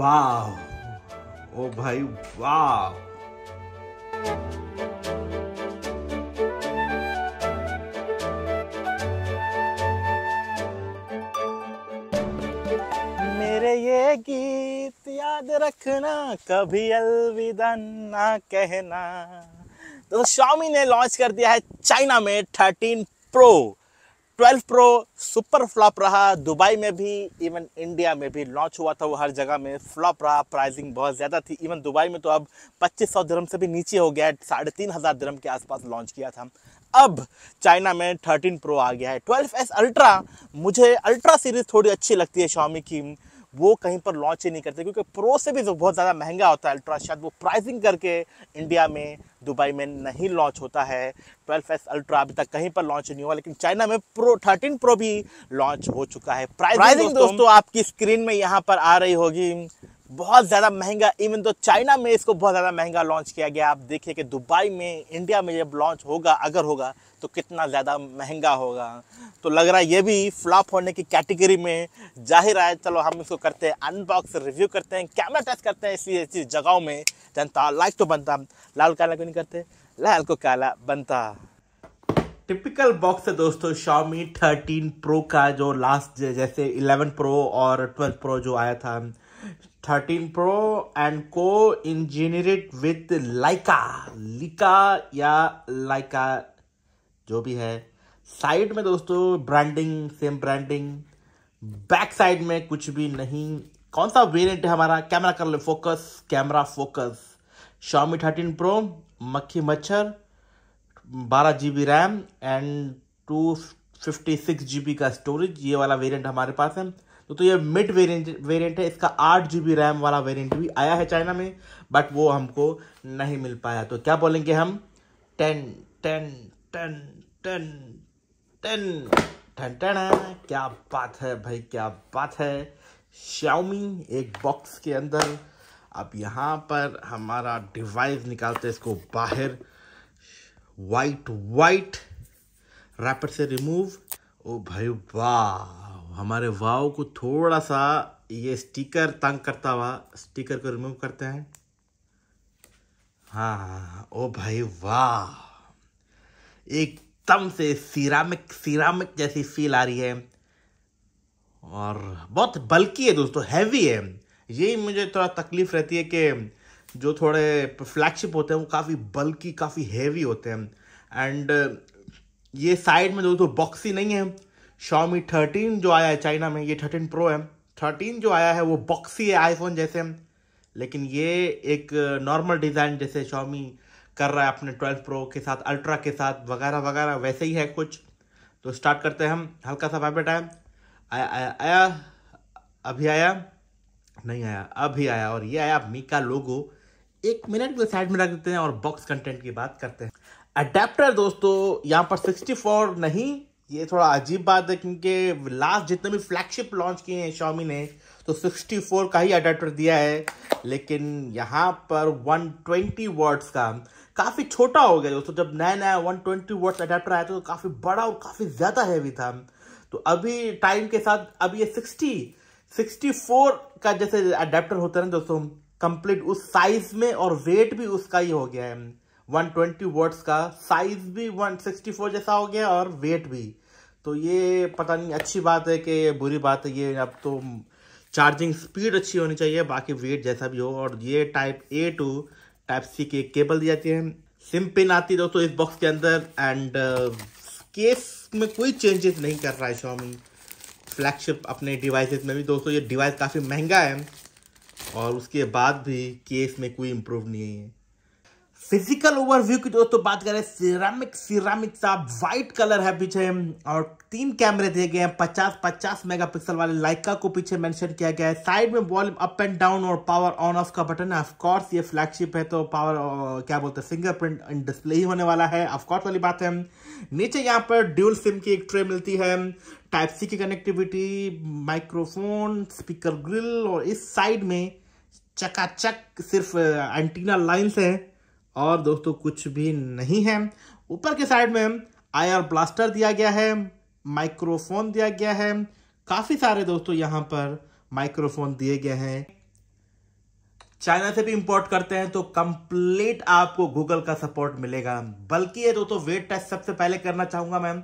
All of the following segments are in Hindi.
वाह ओ भाई वाह मेरे ये गीत याद रखना कभी अलविदा ना कहना तो शाओमी ने लॉन्च कर दिया है चाइना में 13 प्रो 12 प्रो सुपर फ्लॉप रहा दुबई में भी इवन इंडिया में भी लॉन्च हुआ था वो हर जगह में फ्लॉप रहा प्राइसिंग बहुत ज़्यादा थी इवन दुबई में तो अब 2500 धर्म से भी नीचे हो गया है साढ़े तीन हज़ार धर्म के आसपास लॉन्च किया था अब चाइना में 13 प्रो आ गया है 12s अल्ट्रा मुझे अल्ट्रा सीरीज़ थोड़ी अच्छी लगती है शॉमी की वो कहीं पर लॉन्च ही नहीं करते क्योंकि प्रो से भी बहुत ज़्यादा महंगा होता है अल्ट्रा शायद वो प्राइसिंग करके इंडिया में दुबई में नहीं लॉन्च होता है ट्वेल्व एस अल्ट्रा अभी तक कहीं पर लॉन्च नहीं हुआ लेकिन चाइना में प्रो थर्टीन प्रो भी लॉन्च हो चुका है प्राइसिंग दोस्तों, दोस्तों आपकी स्क्रीन में यहाँ पर आ रही होगी बहुत ज़्यादा महंगा इवन तो चाइना में इसको बहुत ज़्यादा महंगा लॉन्च किया गया आप देखिए कि दुबई में इंडिया में जब लॉन्च होगा अगर होगा तो कितना ज़्यादा महंगा होगा तो लग रहा है ये भी फ्लॉप होने की कैटेगरी में जाहिर है चलो हम इसको करते हैं अनबॉक्स रिव्यू करते हैं कैमरा टेस्ट करते हैं इसी ऐसी जगहों में जनता लाइक तो बनता लाल काला क्यों नहीं करते लाल को काला बनता टिपिकल बॉक्स है दोस्तों शॉमी 13 प्रो का जो लास्ट जैसे 11 प्रो और 12 प्रो जो आया था थर्टीन प्रो एंड को इंजीनियरिड विद लाइका लिका या लाइका जो भी है साइड में दोस्तों branding same branding back side में कुछ भी नहीं कौन सा वेरिएंट है हमारा कैमरा कर ले focus camera focus Xiaomi thirteen pro मक्खी मच्छर बारह G B RAM and two fifty six G B का स्टोरेज ये वाला वेरिएंट हमारे पास है तो, तो ये मिड वेरिएंट वेरिएंट है इसका आठ जी रैम वाला वेरिएंट भी आया है चाइना में बट वो हमको नहीं मिल पाया तो क्या बोलेंगे हम ten ten ten ten ten ठन टन क्या बात है भाई क्या बात है शाओमी एक बॉक्स के अंदर अब यहाँ पर हमारा डिवाइस निकालते इसको बाहर वाइट वाइट रैपर से रिमूव ओ भाई वाह हमारे वाव को थोड़ा सा ये स्टिकर तंग करता हुआ स्टिकर को रिमूव करते हैं हाँ, हाँ हाँ ओ भाई वाह एकदम से सिरामिक सिरामिक जैसी फील आ रही है और बहुत बल्कि है दोस्तों हैवी है यही मुझे थोड़ा तकलीफ रहती है कि जो थोड़े फ्लैगशिप होते हैं वो काफ़ी बल्कि काफ़ी हैवी होते हैं एंड ये साइड में दोस्तों बॉक्सी नहीं है Xiaomi थर्टीन जो आया है चाइना में ये थर्टीन प्रो है थर्टीन जो आया है वो बॉक्सी है आईफोन जैसे लेकिन ये एक नॉर्मल डिज़ाइन जैसे Xiaomi कर रहा है अपने ट्वेल्व प्रो के साथ अल्ट्रा के साथ वगैरह वगैरह वैसे ही है कुछ तो स्टार्ट करते हैं हम हल्का सा वाइब्रेट आया आया आया आया अभी आया नहीं आया अभी आया और ये आया मीका लोगो एक मिनट के साइड में रख देते हैं और बॉक्स कंटेंट की बात करते हैं अडेप्टर दोस्तों यहाँ पर फोर नहीं ये थोड़ा अजीब बात है क्योंकि लास्ट जितने भी फ्लैगशिप लॉन्च किए हैं शॉमी ने तो 64 का ही अडेप्टर दिया है लेकिन यहाँ पर 120 वर्ड्स का काफ़ी छोटा हो गया दोस्तों जब नया नया 120 वर्ड्स अडेप्टर आया था तो काफ़ी बड़ा और काफ़ी ज़्यादा हैवी था तो अभी टाइम के साथ अब ये 60 64 का जैसे अडेप्टर होता है ना दोस्तों कंप्लीट उस साइज में और वेट भी उसका ही हो गया है 120 वर्ड्स का साइज भी 164 जैसा हो गया और वेट भी तो ये पता नहीं अच्छी बात है कि बुरी बात है ये अब तो चार्जिंग स्पीड अच्छी होनी चाहिए बाकी वेट जैसा भी हो और ये type A to type C के केबल दी जाती है सिम पिन आती है दोस्तों इस बॉक्स के अंदर एंड केस uh, में कोई चेंजेस नहीं कर रहा है शॉमी फ्लैगशिप अपने डिवाइसेस में भी दोस्तों ये डिवाइस काफ़ी महंगा है और उसके बाद भी केस में कोई इम्प्रूव नहीं है फिजिकल ओवरव्यू की दोस्तों बात करें सिरामिक सिरामिक सा व्हाइट कलर है पीछे और तीन कैमरे दिए गए हैं 50 50 मेगापिक्सल वाले लाइका को पीछे मेंशन किया गया है साइड में वॉल्यूम अप एंड डाउन और पावर ऑन ऑफ का बटन है ऑफकोर्स ये फ्लैगशिप है तो पावर क्या बोलते हैं फिंगरप्रिंट डिस्प्ले ही होने वाला है ऑफकोर्स वाली बात है नीचे यहाँ पर ड्यूल सिम की एक ट्रे मिलती है टाइप सी की कनेक्टिविटी माइक्रोफोन स्पीकर ग्रिल और इस साइड में चकाचक सिर्फ एंटीना लाइन्स हैं और दोस्तों कुछ भी नहीं है ऊपर के साइड में आयर ब्लास्टर दिया गया है माइक्रोफोन दिया गया है काफ़ी सारे दोस्तों यहाँ पर माइक्रोफोन दिए गए हैं चाइना से भी इंपोर्ट करते हैं तो कंप्लीट आपको गूगल का सपोर्ट मिलेगा बल्कि ये दोस्तों वेट टेस्ट सबसे पहले करना चाहूंगा मैम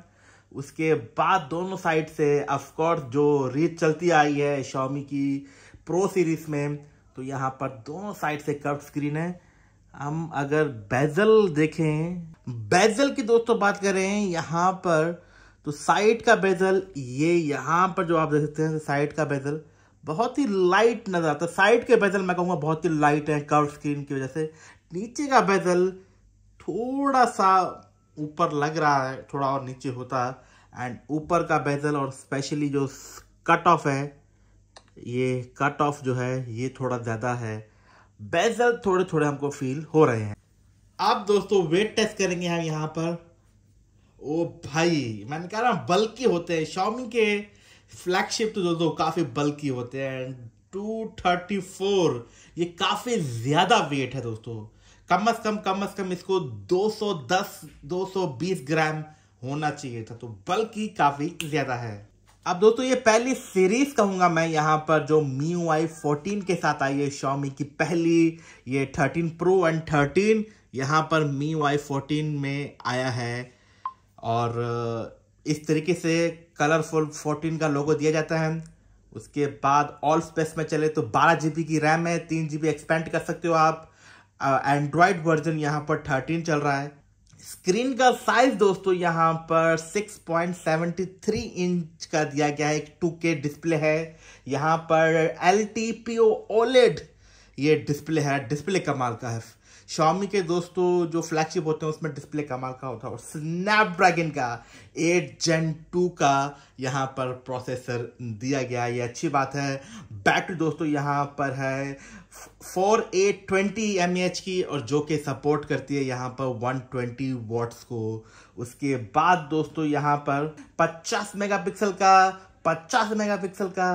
उसके बाद दोनों साइड से अफकोर्स जो रीच चलती आई है शॉमी की प्रो सीरीज में तो यहाँ पर दोनों साइड से कर्व स्क्रीन है हम अगर बेजल देखें बेजल की दोस्तों बात करें यहाँ पर तो साइड का बेजल ये यहाँ पर जो आप देख सकते हैं साइड का बेजल बहुत ही लाइट नज़र आता है साइड के बेजल मैं कहूँगा बहुत ही लाइट है कर्व स्क्रीन की वजह से नीचे का बेजल थोड़ा सा ऊपर लग रहा है थोड़ा और नीचे होता है एंड ऊपर का बेजल और स्पेशली जो कट ऑफ है ये कट ऑफ जो है ये थोड़ा ज़्यादा है बेजल थोड़े थोड़े हमको फील हो रहे हैं अब दोस्तों वेट टेस्ट करेंगे हम यहाँ पर ओ भाई मैंने कहा ना बल्कि होते हैं शॉमी के फ्लैगशिप तो दोस्तों काफ़ी बल्कि होते हैं टू थर्टी फोर ये काफ़ी ज़्यादा वेट है दोस्तों कम अज़ कम कम अज़ कम इसको 210 220 ग्राम होना चाहिए था तो बल्कि काफ़ी ज़्यादा है अब दोस्तों ये पहली सीरीज कहूंगा मैं यहाँ पर जो मी यू आई फोर्टीन के साथ आई है शॉमी की पहली ये थर्टीन प्रो एंड थर्टीन यहाँ पर मी यू आई फोर्टीन में आया है और इस तरीके से कलरफुल फोर्टीन का लोगो दिया जाता है उसके बाद ऑल स्पेस में चले तो बारह जी की रैम है तीन जी एक्सपेंड कर सकते हो आप एंड्रॉयड वर्जन यहाँ पर थर्टीन चल रहा है स्क्रीन का साइज दोस्तों यहाँ पर 6.73 इंच का दिया गया है एक 2K डिस्प्ले है यहाँ पर L T P O OLED ये डिस्प्ले है डिस्प्ले कमाल का है शॉमी के दोस्तों जो फ्लैगशिप होते हैं उसमें डिस्प्ले कमाल का होता है और स्नैपड्रैगन का एट जेन टू का यहाँ पर प्रोसेसर दिया गया ये अच्छी बात है बैटरी दोस्तों यहाँ पर है four eight twenty M H की और जो कि सपोर्ट करती है यहाँ पर वन ट्वेंटी वॉट्स को उसके बाद दोस्तों यहाँ पर पचास मेगापिक्सल का पचास मेगापिक्सल का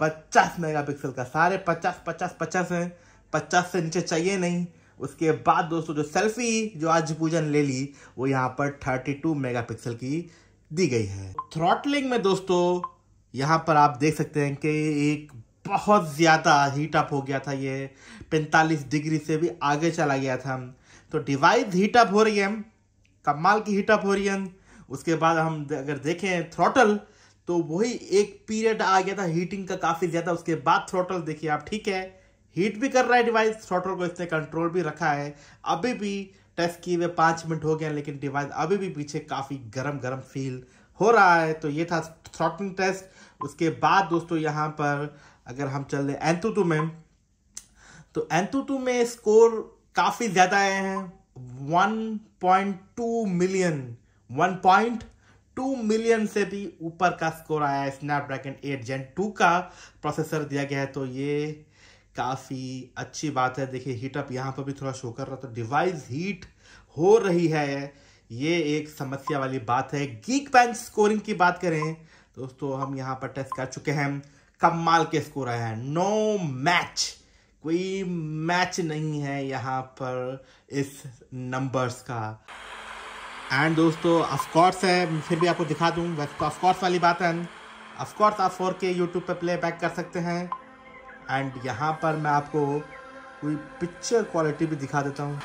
पचास मेगापिक्सल का सारे पचास पचास पचास हैं पचास से नीचे चाहिए नहीं उसके बाद दोस्तों जो सेल्फी जो आज पूजन ले ली वो यहाँ पर 32 मेगापिक्सल की दी गई है थ्रॉटलिंग में दोस्तों यहाँ पर आप देख सकते हैं कि एक बहुत ज़्यादा हीट अप हो गया था ये 45 डिग्री से भी आगे चला गया था तो डिवाइस हीट अप हो रही है कमाल की हीट अप हो रही है उसके बाद हम अगर देखें थ्रोटल तो वही एक पीरियड आ गया था हीटिंग का काफ़ी ज़्यादा उसके बाद थ्रोटल देखिए आप ठीक है हीट भी कर रहा है डिवाइस थ्रॉटल को इसने कंट्रोल भी रखा है अभी भी टेस्ट किए हुए पाँच मिनट हो गया लेकिन डिवाइस अभी भी पीछे काफ़ी गरम गरम फील हो रहा है तो ये था थ्रॉटलिंग टेस्ट उसके बाद दोस्तों यहाँ पर अगर हम चल रहे एंतुतु में तो एंतुतु में स्कोर काफ़ी ज़्यादा आए हैं 1.2 मिलियन 1.2 मिलियन से भी ऊपर का स्कोर आया है स्नैपड्रैगन एट जेन टू का प्रोसेसर दिया गया है तो ये काफ़ी अच्छी बात है देखिए हीटअप यहाँ पर भी थोड़ा शो कर रहा तो डिवाइस हीट हो रही है ये एक समस्या वाली बात है गीक बैंक स्कोरिंग की बात करें दोस्तों हम यहाँ पर टेस्ट कर चुके हैं कमाल के स्कोर आए हैं नो मैच कोई मैच नहीं है यहाँ पर इस नंबर्स का एंड दोस्तों अफकोर्स है फिर भी आपको दिखा दूँ अफकोर्स तो वाली बात है अफकोर्स आप फोर के यूट्यूब पर प्ले बैक कर सकते हैं एंड यहाँ पर मैं आपको कोई पिक्चर क्वालिटी भी दिखा देता हूँ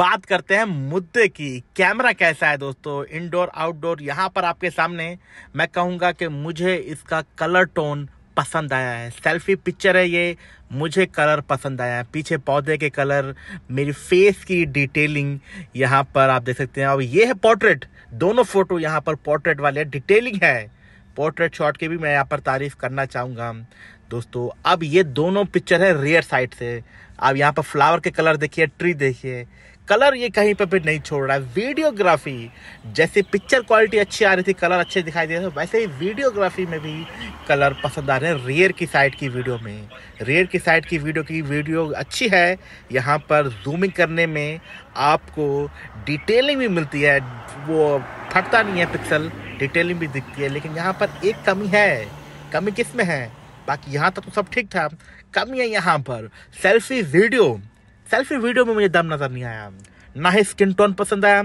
बात करते हैं मुद्दे की कैमरा कैसा है दोस्तों इंडोर आउटडोर यहाँ पर आपके सामने मैं कहूँगा कि मुझे इसका कलर टोन पसंद आया है सेल्फी पिक्चर है ये मुझे कलर पसंद आया है पीछे पौधे के कलर मेरी फेस की डिटेलिंग यहाँ पर आप देख सकते हैं और ये है पोर्ट्रेट दोनों फोटो यहाँ पर पोर्ट्रेट वाले डिटेलिंग है पोर्ट्रेट शॉट की भी मैं यहाँ पर तारीफ करना चाहूँगा दोस्तों अब ये दोनों पिक्चर है रेयर साइड से आप यहाँ पर फ्लावर के कलर देखिए ट्री देखिए कलर ये कहीं पर भी नहीं छोड़ रहा है वीडियोग्राफी जैसे पिक्चर क्वालिटी अच्छी आ रही थी कलर अच्छे दिखाई दे रहे थे वैसे ही वीडियोग्राफी में भी कलर पसंद आ रहे हैं रेयर की साइड की वीडियो में रेयर की साइड की वीडियो की वीडियो अच्छी है यहाँ पर जूमिंग करने में आपको डिटेलिंग भी मिलती है वो फटता नहीं है पिक्सल डिटेलिंग भी दिखती है लेकिन यहाँ पर एक कमी है कमी किस में है बाकी यहाँ तक तो सब ठीक था कम है यहाँ पर सेल्फी वीडियो सेल्फी वीडियो में मुझे दम नज़र नहीं आया ना ही स्किन टोन पसंद आया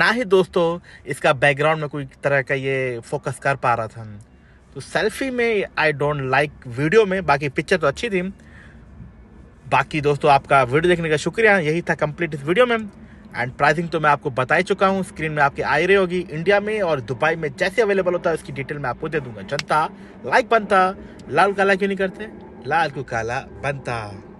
ना ही दोस्तों इसका बैकग्राउंड में कोई तरह का ये फोकस कर पा रहा था तो सेल्फी में आई डोंट लाइक वीडियो में बाकी पिक्चर तो अच्छी थी बाकी दोस्तों आपका वीडियो देखने का शुक्रिया यही था कंप्लीट इस वीडियो में एंड प्राइसिंग तो मैं आपको बता ही चुका हूँ स्क्रीन में आपके आई रही होगी इंडिया में और दुबई में जैसे अवेलेबल होता है उसकी डिटेल मैं आपको दे दूंगा जनता लाइक बनता लाल काला क्यों नहीं करते लाल को काला बनता